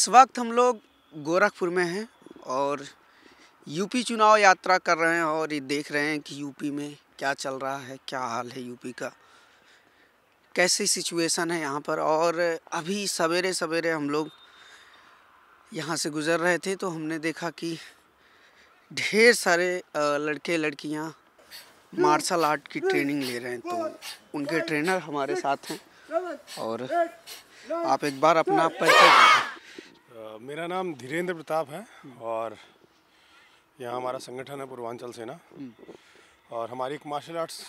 इस वक्त हम लोग गोरखपुर में हैं और यूपी चुनाव यात्रा कर रहे हैं और ये देख रहे हैं कि यूपी में क्या चल रहा है क्या हाल है यूपी का कैसी सिचुएशन है यहाँ पर और अभी सवेरे सवेरे हम लोग यहाँ से गुज़र रहे थे तो हमने देखा कि ढेर सारे लड़के लड़कियाँ मार्शल आर्ट की ट्रेनिंग ले रहे हैं तो उनके ट्रेनर हमारे साथ हैं और आप एक बार अपना परिचय मेरा नाम धीरेन्द्र प्रताप है और यहाँ हमारा संगठन है पूर्वांचल सेना और हमारी एक मार्शल आर्ट्स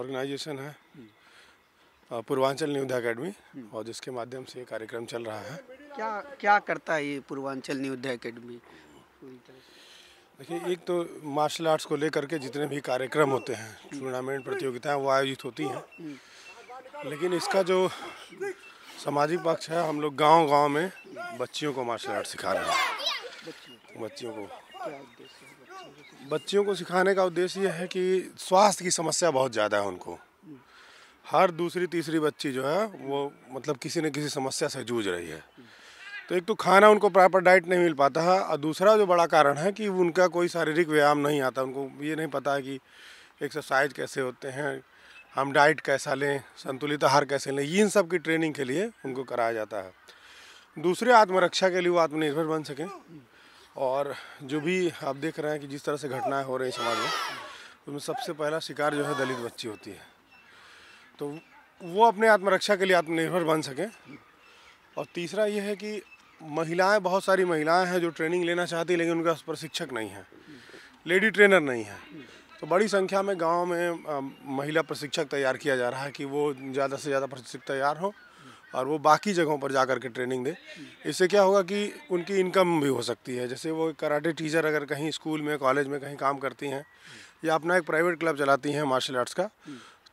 ऑर्गेनाइजेशन है पूर्वांचल न्यूथ एकेडमी और जिसके माध्यम से ये कार्यक्रम चल रहा है क्या क्या करता है ये पूर्वांचल न्यूथ एकेडमी देखिए एक तो मार्शल आर्ट्स को लेकर के जितने भी कार्यक्रम होते हैं टूर्नामेंट प्रतियोगिताएं वो आयोजित होती हैं लेकिन इसका जो सामाजिक पक्ष है हम लोग गांव गांव में बच्चियों को मार्शल आर्ट सिखा रहे हैं बच्चियों को बच्चियों को सिखाने का उद्देश्य यह है कि स्वास्थ्य की समस्या बहुत ज़्यादा है उनको हर दूसरी तीसरी बच्ची जो है वो मतलब किसी न किसी समस्या से जूझ रही है तो एक तो खाना उनको प्रॉपर डाइट नहीं मिल पाता है और दूसरा जो बड़ा कारण है कि उनका कोई शारीरिक व्यायाम नहीं आता उनको ये नहीं पता है कि एक्सरसाइज कैसे होते हैं हम डाइट कैसा लें संतुलित आहार कैसे लें इन सब की ट्रेनिंग के लिए उनको कराया जाता है दूसरे आत्मरक्षा के लिए वो आत्मनिर्भर बन सकें और जो भी आप देख रहे हैं कि जिस तरह से घटनाएं हो रही समाज में उसमें सबसे पहला शिकार जो है दलित बच्ची होती है तो वो अपने आत्मरक्षा के लिए आत्मनिर्भर बन सकें और तीसरा ये है कि महिलाएं बहुत सारी महिलाएं हैं जो ट्रेनिंग लेना चाहती हैं लेकिन उनका प्रशिक्षक नहीं है लेडी ट्रेनर नहीं है तो बड़ी संख्या में गाँव में महिला प्रशिक्षक तैयार किया जा रहा है कि वो ज़्यादा से ज़्यादा प्रशिक्षक तैयार हों और वो बाकी जगहों पर जा कर के ट्रेनिंग दे इससे क्या होगा कि उनकी इनकम भी हो सकती है जैसे वो कराटे टीचर अगर कहीं स्कूल में कॉलेज में कहीं काम करती हैं या अपना एक प्राइवेट क्लब चलाती हैं मार्शल आर्ट्स का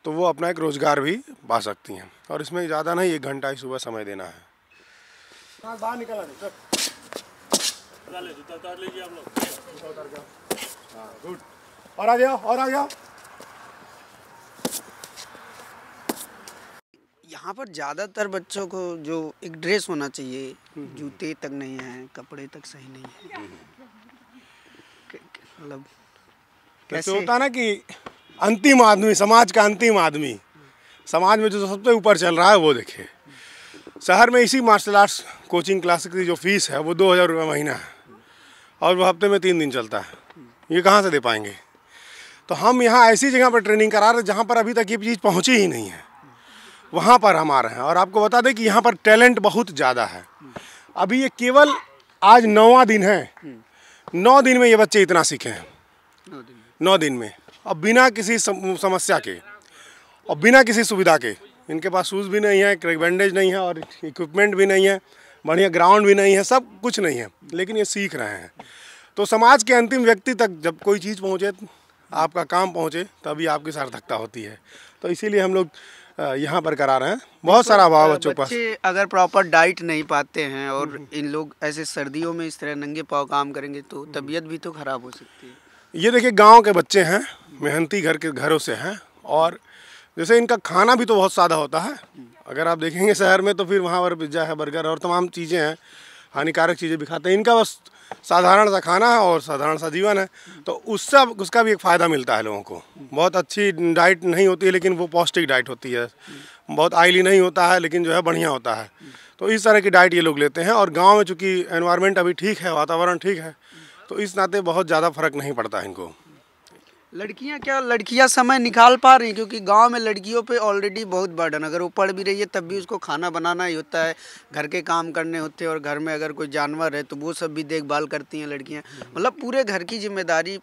तो वो अपना एक रोज़गार भी पा सकती हैं और इसमें ज़्यादा नहीं एक घंटा ही सुबह समय देना है हाँ, लीजिए आप लोग और आ गया और आ गया यहाँ पर ज़्यादातर बच्चों को जो एक ड्रेस होना चाहिए हम्म, हम्म। जूते तक नहीं है कपड़े तक सही नहीं है हम्म, मतलब तो कैसे होता ना कि अंतिम आदमी समाज का अंतिम आदमी समाज में जो सबसे ऊपर चल रहा है वो देखे शहर में इसी मार्शल आर्ट्स कोचिंग क्लास की जो फीस है वो दो हज़ार रुपये महीना है और वो हफ्ते में तीन दिन चलता है ये कहाँ से दे पाएंगे तो हम यहाँ ऐसी जगह पर ट्रेनिंग करा रहे हैं जहाँ पर अभी तक ये चीज़ पहुँची ही नहीं है वहाँ पर हम आ रहे हैं और आपको बता दें कि यहाँ पर टैलेंट बहुत ज़्यादा है अभी ये केवल आज नौवा दिन है नौ दिन में ये बच्चे इतना सीखे हैं नौ दिन में और बिना किसी समस्या के और बिना किसी सुविधा के इनके पास शूज़ भी नहीं है बैंडेज नहीं है और इक्विपमेंट भी नहीं है बढ़िया ग्राउंड भी नहीं है सब कुछ नहीं है लेकिन ये सीख रहे हैं तो समाज के अंतिम व्यक्ति तक जब कोई चीज़ पहुँचे आपका काम पहुँचे तभी आपकी सार्थकता होती है तो इसीलिए हम लोग यहाँ पर करा रहे हैं बहुत सारा अभाव बच्चों पास अगर प्रॉपर डाइट नहीं पाते हैं और हम्म, हम्म। इन लोग ऐसे सर्दियों में इस तरह नंगे पाव काम करेंगे तो हम्म। तबीयत भी तो ख़राब हो सकती है ये देखिए गांव के बच्चे हैं मेहनती घर के घरों से हैं और जैसे इनका खाना भी तो बहुत सादा होता है अगर आप देखेंगे शहर में तो फिर वहाँ पर पिज्ज़ा है बर्गर और तमाम चीज़ें हैं हानिकारक चीज़ें भी खाते हैं इनका बस साधारण सा खाना है और साधारण सा जीवन है तो उससे उसका भी एक फ़ायदा मिलता है लोगों को बहुत अच्छी डाइट नहीं होती है लेकिन वो पौष्टिक डाइट होती है बहुत आयली नहीं होता है लेकिन जो है बढ़िया होता है तो इस तरह की डाइट ये लोग लेते हैं और गाँव में चूँकि एनवायरमेंट अभी ठीक है वातावरण ठीक है तो इस नाते बहुत ज़्यादा फर्क नहीं पड़ता है इनको लड़कियां क्या लड़कियां समय निकाल पा रही हैं क्योंकि गांव में लड़कियों पे ऑलरेडी बहुत बर्डन अगर वो पढ़ भी रही है तब भी उसको खाना बनाना ही होता है घर के काम करने होते हैं और घर में अगर कोई जानवर है तो वो सब भी देखभाल करती हैं लड़कियां मतलब पूरे घर की जिम्मेदारी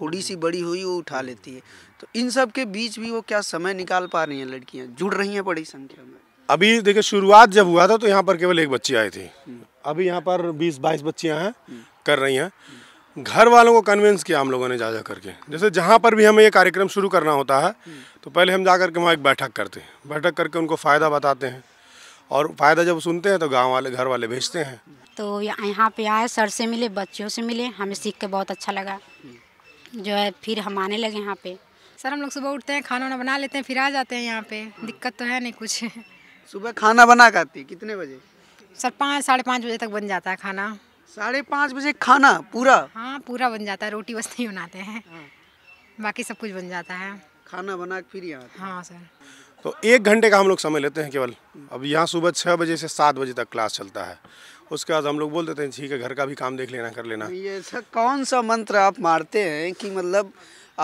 थोड़ी सी बड़ी हुई वो उठा लेती है तो इन सब के बीच भी वो क्या समय निकाल पा रही हैं लड़कियाँ जुड़ रही हैं बड़ी संख्या में अभी देखिए शुरुआत जब हुआ था तो यहाँ पर केवल एक बच्ची आई थी हम्म। अभी यहाँ पर बीस बाईस बच्चियाँ हैं हम्म। कर रही हैं घर वालों को कन्विंस किया हम लोगों ने जा जा करके जैसे जहाँ पर भी हमें ये कार्यक्रम शुरू करना होता है तो पहले हम जा करके वहाँ एक बैठक करते हैं बैठक करके उनको फ़ायदा बताते हैं और फ़ायदा जब सुनते हैं तो गांव वाले घर वाले भेजते हैं तो यहाँ पे आए सर से मिले बच्चों से मिले हमें सीख के बहुत अच्छा लगा जो है फिर हम आने लगे यहाँ पे सर हम लोग सुबह उठते हैं खाना वाना बना लेते हैं फिर आ जाते हैं यहाँ पे दिक्कत तो है नहीं कुछ सुबह खाना बना करती कितने बजे सर पाँच साढ़े पाँच बजे तक बन जाता है खाना साढ़े पाँच बजे खाना पूरा हाँ पूरा बन जाता है रोटी बस नहीं बनाते हैं हाँ। बाकी सब कुछ बन जाता है खाना बना फिर यहाँ हाँ सर तो एक घंटे का हम लोग समय लेते हैं केवल अब यहाँ सुबह छः बजे से सात बजे तक क्लास चलता है उसके बाद हम लोग बोल देते हैं ठीक है घर का भी काम देख लेना कर लेना ये सर कौन सा मंत्र आप मारते हैं कि मतलब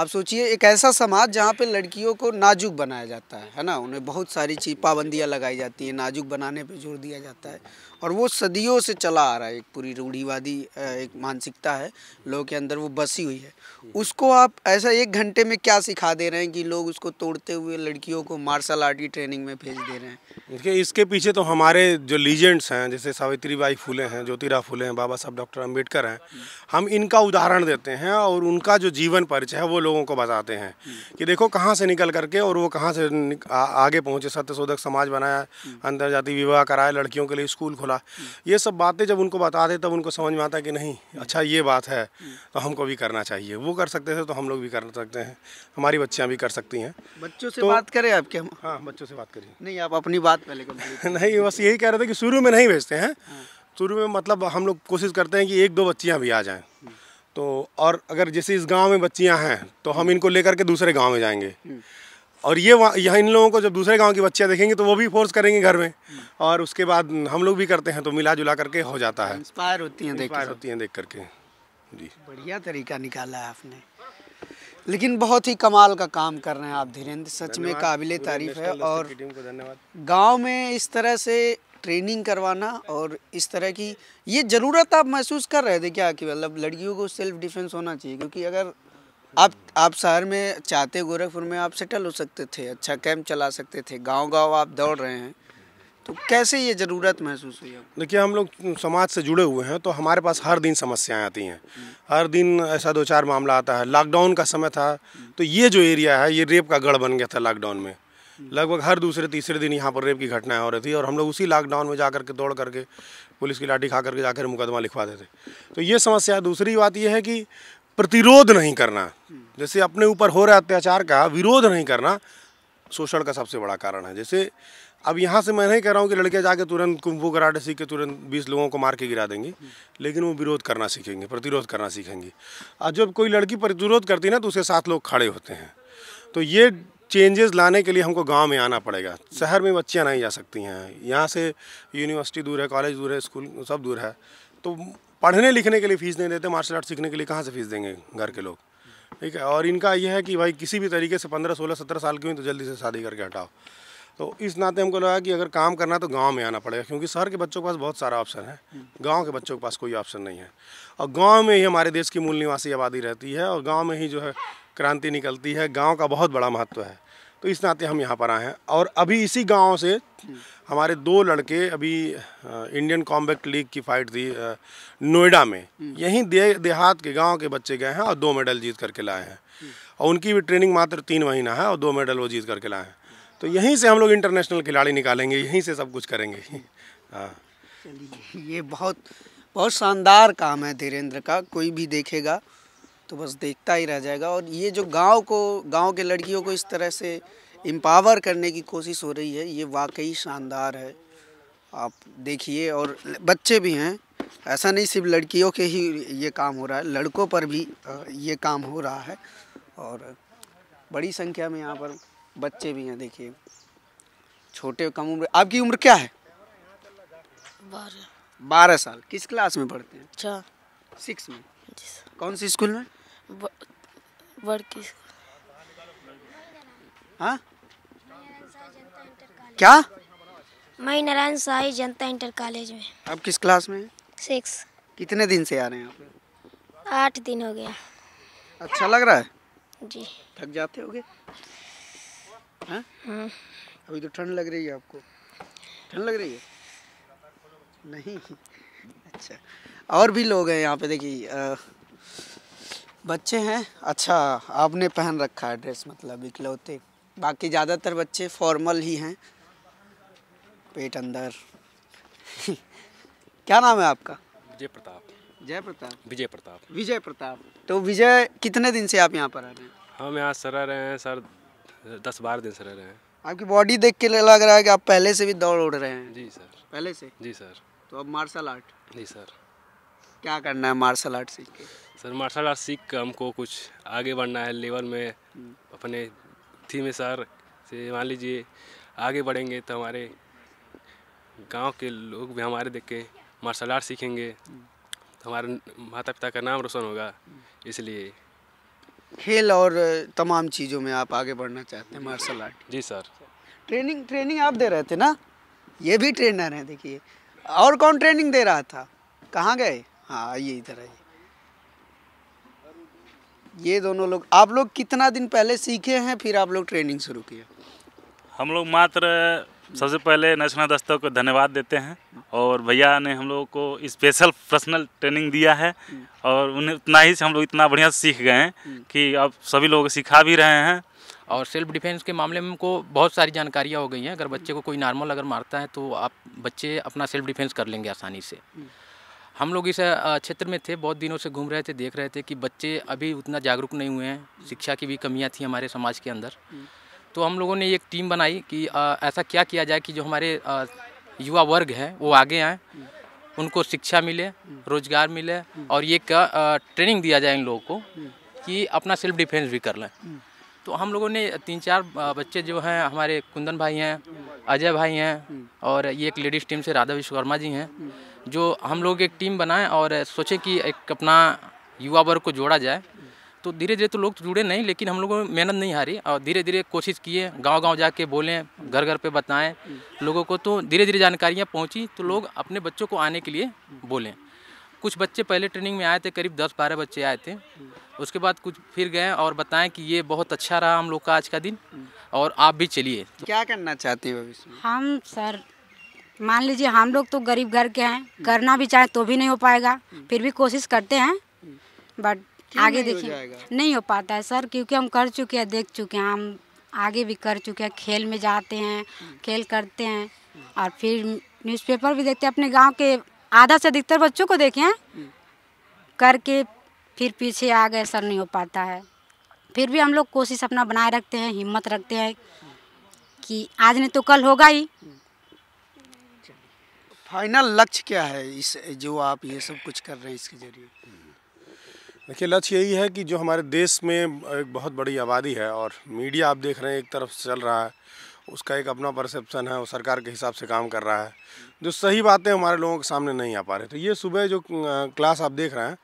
आप सोचिए एक ऐसा समाज जहाँ पे लड़कियों को नाजुक बनाया जाता है है ना उन्हें बहुत सारी चीज़ पाबंदियाँ लगाई जाती हैं नाजुक बनाने पे जोर दिया जाता है और वो सदियों से चला आ रहा है एक पूरी रूढ़ीवादी एक मानसिकता है लोगों के अंदर वो बसी हुई है उसको आप ऐसा एक घंटे में क्या सिखा दे रहे हैं कि लोग उसको तोड़ते हुए लड़कियों को मार्शल आर्ट की ट्रेनिंग में भेज दे रहे हैं देखिए इसके पीछे तो हमारे जो लीजेंड्स हैं जैसे सावित्री बाई फूले हैं ज्योतिराव फूले हैं बाबा साहब डॉक्टर अम्बेडकर हैं हम इनका उदाहरण देते हैं और उनका जो जीवन परिचय है वो लोगों को बताते हैं कि देखो कहाँ से निकल करके और वो कहाँ से आगे पहुँचे सत्यशोधक समाज बनाया अंतर्जातीय विवाह कराया लड़कियों के लिए स्कूल खोला बोला ये सब बातें जब उनको बताते तब उनको समझ में आता कि नहीं अच्छा ये बात है तो हमको भी करना चाहिए वो कर सकते थे तो हम लोग भी कर सकते हैं हमारी बच्चियाँ भी कर सकती हैं बच्चों से तो, बात करें आपके हम हाँ बच्चों से बात करिए नहीं आप अपनी बात पहले नहीं बस यही कह रहे थे कि शुरू में नहीं भेजते हैं हाँ। शुरू में मतलब हम लोग कोशिश करते हैं कि एक दो बच्चियाँ भी आ जाएँ तो और अगर जैसे इस गांव में बच्चियां हैं तो हम इनको लेकर के दूसरे गांव में जाएंगे हम्म। और ये यहाँ इन लोगों को जब दूसरे गांव की बच्चियाँ देखेंगे तो वो भी फोर्स करेंगे घर में और उसके बाद हम लोग भी करते हैं तो मिला जुला करके हो जाता है इंस्पायर होती हैं देख होती हैं देख करके जी बढ़िया तरीका निकाला है आपने लेकिन बहुत ही कमाल का काम कर रहे हैं आप धीरेन्द्र सच में काबिल तारीफ है और गाँव में इस तरह से ट्रेनिंग करवाना और इस तरह की ये ज़रूरत आप महसूस कर रहे थे क्या कि मतलब लड़कियों को सेल्फ डिफेंस होना चाहिए क्योंकि अगर आप आप शहर में चाहते गोरखपुर में आप सेटल हो सकते थे अच्छा कैंप चला सकते थे गांव गांव आप दौड़ रहे हैं तो कैसे ये ज़रूरत महसूस हुई देखिए हम लोग समाज से जुड़े हुए हैं तो हमारे पास हर दिन समस्याएं आती हैं हर दिन ऐसा दो चार मामला आता है लॉकडाउन का समय था तो ये जो एरिया है ये रेप का गढ़ बन गया था लॉकडाउन में लगभग हर दूसरे तीसरे दिन यहाँ पर रेप की घटनाएं हो रही थी और हम लोग उसी लॉकडाउन में जा करके दौड़ करके पुलिस की लाठी खा करके जाकर मुकदमा लिखवाते थे तो ये समस्या दूसरी बात यह है कि प्रतिरोध नहीं करना जैसे अपने ऊपर हो रहे अत्याचार का विरोध नहीं करना शोषण का सबसे बड़ा कारण है जैसे अब यहाँ से मैं नहीं कह रहा हूँ कि लड़के जाके तुरंत कुंभ कराटे सीख के तुरंत बीस लोगों को मार के गिरा देंगे लेकिन वो विरोध करना सीखेंगे प्रतिरोध करना सीखेंगे और जब कोई लड़की प्रतिरोध करती है ना तो उसके साथ लोग खड़े होते हैं तो ये चेंजेस लाने के लिए हमको गांव में आना पड़ेगा शहर में बच्चियाँ नहीं जा सकती हैं यहाँ से यूनिवर्सिटी दूर है कॉलेज दूर है स्कूल सब दूर है तो पढ़ने लिखने के लिए फ़ीस नहीं देते मार्शल आर्ट सीखने के लिए कहाँ से फ़ीस देंगे घर के लोग ठीक है और इनका यह है कि भाई किसी भी तरीके से पंद्रह सोलह सत्रह साल की हुई तो जल्दी से शादी करके हटाओ तो इस नाते हमको लगा कि अगर काम करना तो गांव में आना पड़ेगा क्योंकि शहर के बच्चों के पास बहुत सारा ऑप्शन है गांव के बच्चों के पास कोई ऑप्शन नहीं है और गांव में ही हमारे देश की मूल निवासी आबादी रहती है और गांव में ही जो है क्रांति निकलती है गांव का बहुत बड़ा महत्व है तो इस नाते हम यहाँ पर आए हैं और अभी इसी गांव से हम्म। हमारे दो लड़के अभी इंडियन कॉम्बैक्ट लीग की फाइट थी नोएडा में हम्म। यहीं दे, देहात के गांव के बच्चे गए हैं और दो मेडल जीत करके लाए हैं हम्म। और उनकी भी ट्रेनिंग मात्र तीन महीना है और दो मेडल वो जीत करके लाए हैं तो यहीं से हम लोग इंटरनेशनल खिलाड़ी निकालेंगे यहीं से सब कुछ करेंगे हाँ ये बहुत बहुत शानदार काम है धीरेन्द्र का कोई भी देखेगा तो बस देखता ही रह जाएगा और ये जो गांव को गांव के लड़कियों को इस तरह से एम्पावर करने की कोशिश हो रही है ये वाकई शानदार है आप देखिए और बच्चे भी हैं ऐसा नहीं सिर्फ लड़कियों के ही ये काम हो रहा है लड़कों पर भी ये काम हो रहा है और बड़ी संख्या में यहाँ पर बच्चे भी हैं देखिए छोटे कम उम्र आपकी उम्र क्या है बारह बारह साल किस क्लास में पढ़ते हैं अच्छा सिक्स में कौन सी स्कूल में वर्क हाँ? क्या मैं नारायण साई जनता इंटर कॉलेज में अब किस क्लास में सिक्स कितने दिन से आ रहे हैं आप आठ दिन हो गया अच्छा लग रहा है जी थक जाते हो गए हाँ? हम्म। अभी तो ठंड लग रही है आपको ठंड लग रही है नहीं अच्छा और भी लोग हैं यहाँ पे देखिए बच्चे हैं अच्छा आपने पहन रखा है ड्रेस मतलब इकलौते बाकी ज़्यादातर बच्चे फॉर्मल ही हैं पेट अंदर क्या नाम है आपका विजय प्रताप जय प्रताप विजय प्रताप विजय प्रताप तो विजय कितने दिन से आप यहाँ पर आ रहे हैं हम यहाँ सर रहे हैं सर दस बारह दिन सर रहे हैं आपकी बॉडी देख के लग रहा है कि आप पहले से भी दौड़ उड़ रहे हैं जी सर पहले से जी सर तो अब मार्शल आर्ट जी सर क्या करना है मार्शल आर्ट सीख के सर मार्शल आर्ट सीख कर हमको कुछ आगे बढ़ना है लेवल में हम्म। अपने थी में सर से मान लीजिए आगे बढ़ेंगे तो हमारे गांव के लोग भी हमारे देख के मार्शल आर्ट सीखेंगे हम्म। तो हमारे माता पिता का नाम रोशन होगा हम्म। इसलिए खेल और तमाम चीज़ों में आप आगे बढ़ना चाहते हैं मार्शल आर्ट जी सर ट्रेनिंग ट्रेनिंग आप दे रहे थे ना ये भी ट्रेनर हैं देखिए और कौन ट्रेनिंग दे रहा था कहाँ गए हाँ आइए इधर आइए ये दोनों लोग आप लोग कितना दिन पहले सीखे हैं फिर आप लोग ट्रेनिंग शुरू किए हम लोग मात्र सबसे पहले नेशनल दस्तों को धन्यवाद देते हैं और भैया ने हम लोगों को स्पेशल पर्सनल ट्रेनिंग दिया है और उन्हें उतना ही से हम लोग इतना बढ़िया सीख गए हैं कि अब सभी लोग सिखा भी रहे हैं और सेल्फ डिफेंस के मामले में हमको बहुत सारी जानकारियाँ हो गई हैं अगर बच्चे को कोई नॉर्मल अगर मारता है तो आप बच्चे अपना सेल्फ डिफेंस कर लेंगे आसानी से हम लोग इस क्षेत्र में थे बहुत दिनों से घूम रहे थे देख रहे थे कि बच्चे अभी उतना जागरूक नहीं हुए हैं शिक्षा की भी कमियाँ थी हमारे समाज के अंदर हम्म। तो हम लोगों ने एक टीम बनाई कि ऐसा क्या किया जाए कि जो हमारे युवा वर्ग हैं वो आगे आएँ हम्म। उनको शिक्षा मिले हम्म। रोजगार मिले और ये का ट्रेनिंग दिया जाए इन लोगों को कि अपना सेल्फ डिफेंस भी कर लें तो हम लोगों ने तीन चार बच्चे जो हैं हमारे कुंदन भाई हैं अजय भाई हैं और ये एक लेडीज़ टीम से राधा विश्वकर्मा जी हैं जो हम लोग एक टीम बनाए और सोचें कि एक अपना युवा वर्ग को जोड़ा जाए तो धीरे धीरे तो लोग जुड़े नहीं लेकिन हम लोगों ने मेहनत नहीं हारी और धीरे धीरे कोशिश किए गांव गांव जाके बोलें घर घर पे बताएं लोगों को तो धीरे धीरे जानकारियां पहुंची तो लोग अपने बच्चों को आने के लिए बोलें कुछ बच्चे पहले ट्रेनिंग में आए थे करीब दस बारह बच्चे आए थे उसके बाद कुछ फिर गए और बताएं कि ये बहुत अच्छा रहा हम लोग का आज का दिन और आप भी चलिए तो क्या करना चाहती हो हम सर मान लीजिए हम लोग तो गरीब घर गर के हैं करना भी चाहे तो भी नहीं हो पाएगा फिर भी कोशिश करते हैं बट आगे देखिए नहीं हो पाता है सर क्योंकि हम कर चुके हैं देख चुके हैं हम आगे भी कर चुके हैं खेल में जाते हैं खेल करते हैं और फिर न्यूज़पेपर भी देखते हैं अपने गांव के आधा से अधिकतर बच्चों को देखे हैं करके फिर पीछे आ गए सर नहीं हो पाता है फिर भी हम लोग कोशिश अपना बनाए रखते हैं हिम्मत रखते हैं कि आज नहीं तो कल होगा ही फाइनल लक्ष्य क्या है इस जो आप ये सब कुछ कर रहे हैं इसके जरिए देखिए लक्ष्य यही है कि जो हमारे देश में एक बहुत बड़ी आबादी है और मीडिया आप देख रहे हैं एक तरफ से चल रहा है उसका एक अपना परसेप्शन है वो सरकार के हिसाब से काम कर रहा है जो सही बातें हमारे लोगों के सामने नहीं आ पा रही तो ये सुबह जो क्लास आप देख रहे हैं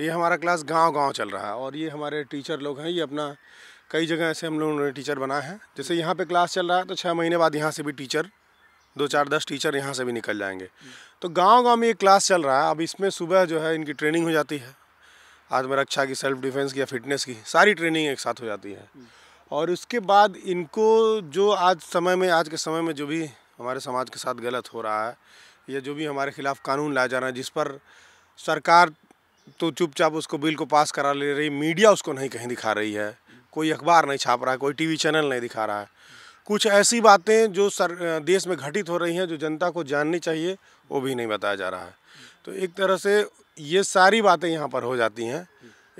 ये हमारा क्लास गांव-गांव चल रहा है और ये हमारे टीचर लोग हैं ये अपना कई जगह ऐसे हम लोगों ने टीचर बनाए हैं जैसे यहाँ पे क्लास चल रहा है तो छः महीने बाद यहाँ से भी टीचर दो चार दस टीचर यहाँ से भी निकल जाएंगे तो गांव गांव में ये क्लास चल रहा है अब इसमें सुबह जो है इनकी ट्रेनिंग हो जाती है आत्मरक्षा की सेल्फ डिफेंस की या फिटनेस की सारी ट्रेनिंग एक साथ हो जाती है और उसके बाद इनको जो आज समय में आज के समय में जो भी हमारे समाज के साथ गलत हो रहा है या जो भी हमारे खिलाफ़ कानून लाया जा रहा है जिस पर सरकार तो चुपचाप उसको बिल को पास करा ले रही मीडिया उसको नहीं कहीं दिखा रही है कोई अखबार नहीं छाप रहा है कोई टीवी चैनल नहीं दिखा रहा है कुछ ऐसी बातें जो सर देश में घटित हो रही हैं जो जनता को जाननी चाहिए वो भी नहीं बताया जा रहा है तो एक तरह से ये सारी बातें यहाँ पर हो जाती हैं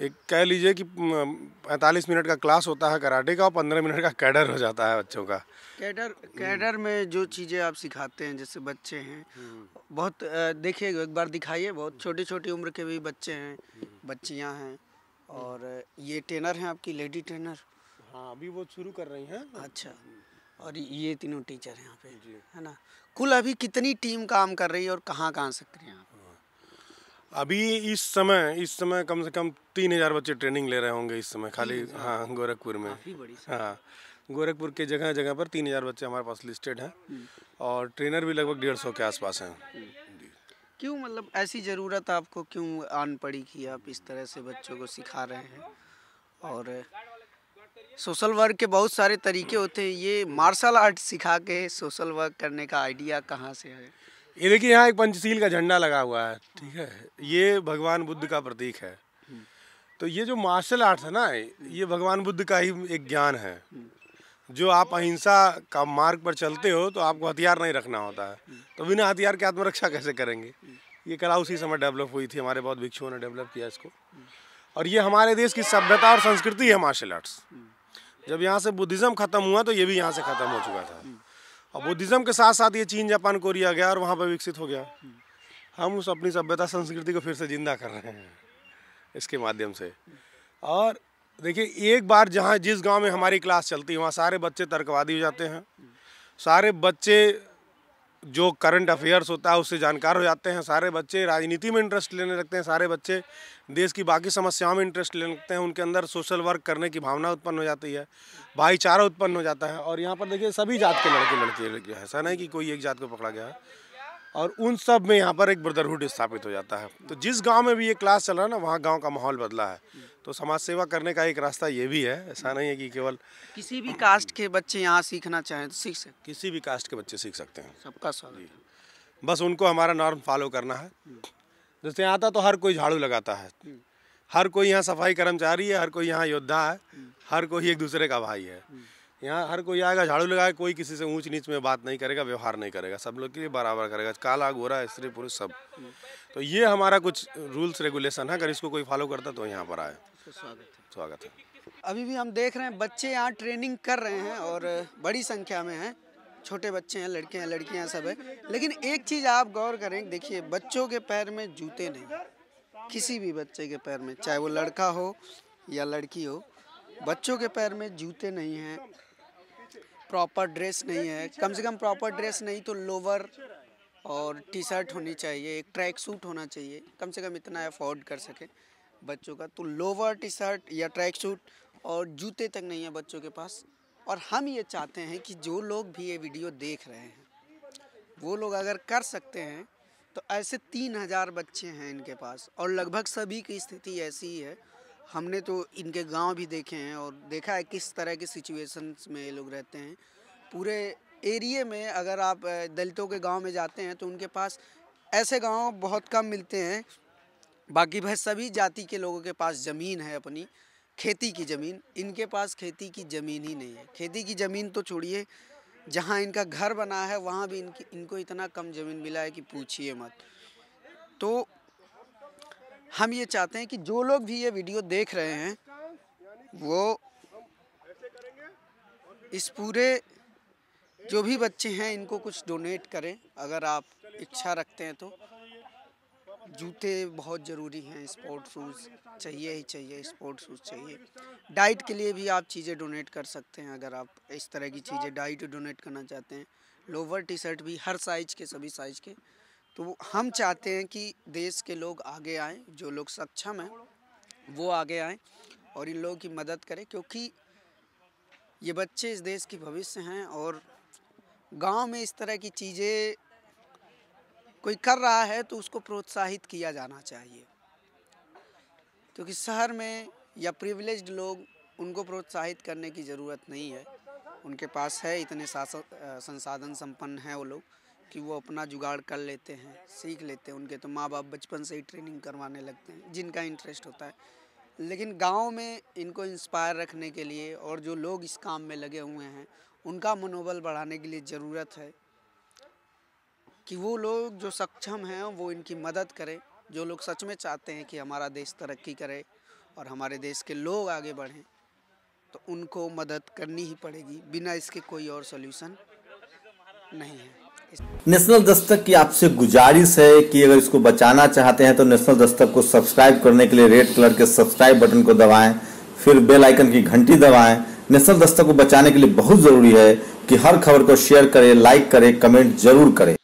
एक कह लीजिए कि पैंतालीस मिनट का क्लास होता है कराटे का और पंद्रह मिनट का कैडर हो जाता है बच्चों का कैडर हम्म। कैडर में जो चीज़ें आप सिखाते हैं जैसे बच्चे हैं हम्म। बहुत देखिए एक बार दिखाइए बहुत छोटी छोटी उम्र के भी बच्चे हैं हम्म। बच्चियाँ हैं और ये ट्रेनर हैं आपकी लेडी ट्रेनर हाँ अभी वो शुरू कर रही हैं अच्छा और ये तीनों टीचर हैं यहाँ पे है ना कुल अभी कितनी टीम काम कर रही है और कहाँ कहाँ सक्रिय हैं हाँ। अभी इस समय इस समय कम से कम तीन हजार बच्चे ट्रेनिंग ले रहे होंगे इस समय खाली हाँ गोरखपुर में हाँ गोरखपुर के जगह जगह पर तीन हजार बच्चे हमारे पास लिस्टेड हैं हम्म। और ट्रेनर भी लगभग डेढ़ सौ के आसपास हैं हम्म। क्यों मतलब ऐसी ज़रूरत आपको क्यों आन पड़ी कि आप इस तरह से बच्चों को सिखा रहे हैं और सोशल वर्क के बहुत सारे तरीके होते हैं ये मार्शल आर्ट सिखा के सोशल वर्क करने का आइडिया कहाँ से है ये देखिए यहाँ एक पंचशील का झंडा लगा हुआ है ठीक है ये भगवान बुद्ध का प्रतीक है हम्म। तो ये जो मार्शल आर्ट है ना ये भगवान बुद्ध का ही एक ज्ञान है हम्म। जो आप अहिंसा का मार्ग पर चलते हो तो आपको हथियार नहीं रखना होता है हम्म। तो बिना हथियार के आत्मरक्षा कैसे करेंगे ये कला उसी समय डेवलप हुई थी हमारे बहुत भिक्षुओं ने डेवलप किया इसको और ये हमारे देश की सभ्यता और संस्कृति है मार्शल आर्ट्स जब यहाँ से बुद्धिज़्म ख़त्म हुआ तो ये भी यहाँ से ख़त्म हो चुका था हम्म। और बुद्धिज़्म के साथ साथ ये चीन जापान कोरिया गया और वहाँ पर विकसित हो गया हम्म। हम उस अपनी सभ्यता संस्कृति को फिर से ज़िंदा कर रहे हैं इसके माध्यम से हम्म। और देखिए एक बार जहाँ जिस गांव में हमारी क्लास चलती है वहाँ सारे बच्चे तर्कवादी हो जाते हैं सारे बच्चे जो करंट अफेयर्स होता है उससे जानकार हो जाते हैं सारे बच्चे राजनीति में इंटरेस्ट लेने लगते हैं सारे बच्चे देश की बाकी समस्याओं में इंटरेस्ट लेने लगते हैं उनके अंदर सोशल वर्क करने की भावना उत्पन्न हो जाती है भाईचारा उत्पन्न हो जाता है और यहाँ पर देखिए सभी जात के लड़के लड़के लड़के ऐसा नहीं कि कोई एक जात को पकड़ा गया है और उन सब में यहाँ पर एक ब्रदरहुड स्थापित हो जाता है तो जिस गाँव में भी ये क्लास चल रहा है ना वहाँ गाँव का माहौल बदला है तो समाज सेवा करने का एक रास्ता ये भी है ऐसा नहीं है कि केवल किसी भी कास्ट के बच्चे यहाँ सीखना चाहें तो सीख सकते किसी भी कास्ट के बच्चे सीख सकते हैं सबका स्वागत बस उनको हमारा नॉर्म फॉलो करना है जैसे यहाँ आता तो हर कोई झाड़ू लगाता है हम्म। हर कोई यहाँ सफाई कर्मचारी है हर कोई यहाँ योद्धा है हम्म। हर कोई एक दूसरे का भाई है हम्म। यहाँ हर कोई आएगा झाड़ू लगाए कोई किसी से ऊंच नीच में बात नहीं करेगा व्यवहार नहीं करेगा सब लोग के लिए बराबर करेगा काला गोरा स्त्री पुरुष सब तो ये हमारा कुछ रूल्स रेगुलेशन है अगर इसको कोई फॉलो करता तो यहाँ पर आए आपका स्वागत है स्वागत है अभी भी हम देख रहे हैं बच्चे यहाँ ट्रेनिंग कर रहे हैं और बड़ी संख्या में हैं छोटे बच्चे हैं लड़के हैं लड़कियाँ सब है लेकिन एक चीज़ आप गौर करें देखिए बच्चों के पैर में जूते नहीं किसी भी बच्चे के पैर में चाहे वो लड़का हो या लड़की हो बच्चों के पैर में जूते नहीं हैं प्रॉपर ड्रेस नहीं है कम से कम प्रॉपर ड्रेस नहीं तो लोवर और टी शर्ट होनी चाहिए एक ट्रैक सूट होना चाहिए कम से कम इतना अफोर्ड कर सकें बच्चों का तो लोवर टी शर्ट या ट्रैक सूट और जूते तक नहीं है बच्चों के पास और हम ये चाहते हैं कि जो लोग भी ये वीडियो देख रहे हैं वो लोग अगर कर सकते हैं तो ऐसे तीन हज़ार बच्चे हैं इनके पास और लगभग सभी की स्थिति ऐसी ही है हमने तो इनके गांव भी देखे हैं और देखा है किस तरह के सिचुएशंस में ये लोग रहते हैं पूरे एरिए में अगर आप दलितों के गांव में जाते हैं तो उनके पास ऐसे गांव बहुत कम मिलते हैं बाकी भाई सभी जाति के लोगों के पास ज़मीन है अपनी खेती की ज़मीन इनके पास खेती की ज़मीन ही नहीं है खेती की ज़मीन तो छोड़िए जहाँ इनका घर बना है वहाँ भी इनकी इनको इतना कम ज़मीन मिला है कि पूछिए मत तो हम ये चाहते हैं कि जो लोग भी ये वीडियो देख रहे हैं वो इस पूरे जो भी बच्चे हैं इनको कुछ डोनेट करें अगर आप इच्छा रखते हैं तो जूते बहुत ज़रूरी हैं स्पोर्ट शूज़ चाहिए ही चाहिए स्पोर्ट शूज़ चाहिए डाइट के लिए भी आप चीज़ें डोनेट कर सकते हैं अगर आप इस तरह की चीज़ें डाइट डोनेट करना चाहते हैं लोवर टी शर्ट भी हर साइज के सभी साइज के तो हम चाहते हैं कि देश के लोग आगे आएँ जो लोग सक्षम हैं वो आगे आएँ और इन लोगों की मदद करें क्योंकि ये बच्चे इस देश के भविष्य हैं और गांव में इस तरह की चीज़ें कोई कर रहा है तो उसको प्रोत्साहित किया जाना चाहिए क्योंकि तो शहर में या प्रिविलेज लोग उनको प्रोत्साहित करने की ज़रूरत नहीं है उनके पास है इतने संसाधन संपन्न हैं वो लोग कि वो अपना जुगाड़ कर लेते हैं सीख लेते हैं उनके तो माँ बाप बचपन से ही ट्रेनिंग करवाने लगते हैं जिनका इंटरेस्ट होता है लेकिन गांव में इनको इंस्पायर रखने के लिए और जो लोग इस काम में लगे हुए हैं उनका मनोबल बढ़ाने के लिए ज़रूरत है कि वो लोग जो सक्षम हैं वो इनकी मदद करें जो लोग सच में चाहते हैं कि हमारा देश तरक्की करे और हमारे देश के लोग आगे बढ़ें तो उनको मदद करनी ही पड़ेगी बिना इसके कोई और सोल्यूशन नहीं है नेशनल दस्तक की आपसे गुजारिश है कि अगर इसको बचाना चाहते हैं तो नेशनल दस्तक को सब्सक्राइब करने के लिए रेड कलर के सब्सक्राइब बटन को दबाएं फिर बेल आइकन की घंटी दबाएं नेशनल दस्तक को बचाने के लिए बहुत ज़रूरी है कि हर खबर को शेयर करें लाइक करें कमेंट जरूर करें